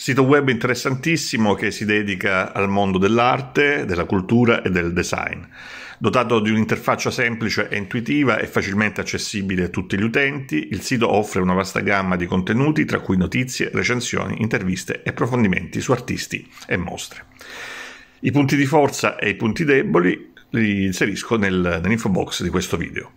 Sito web interessantissimo che si dedica al mondo dell'arte, della cultura e del design. Dotato di un'interfaccia semplice e intuitiva e facilmente accessibile a tutti gli utenti, il sito offre una vasta gamma di contenuti, tra cui notizie, recensioni, interviste e approfondimenti su artisti e mostre. I punti di forza e i punti deboli li inserisco nel, nell'info box di questo video.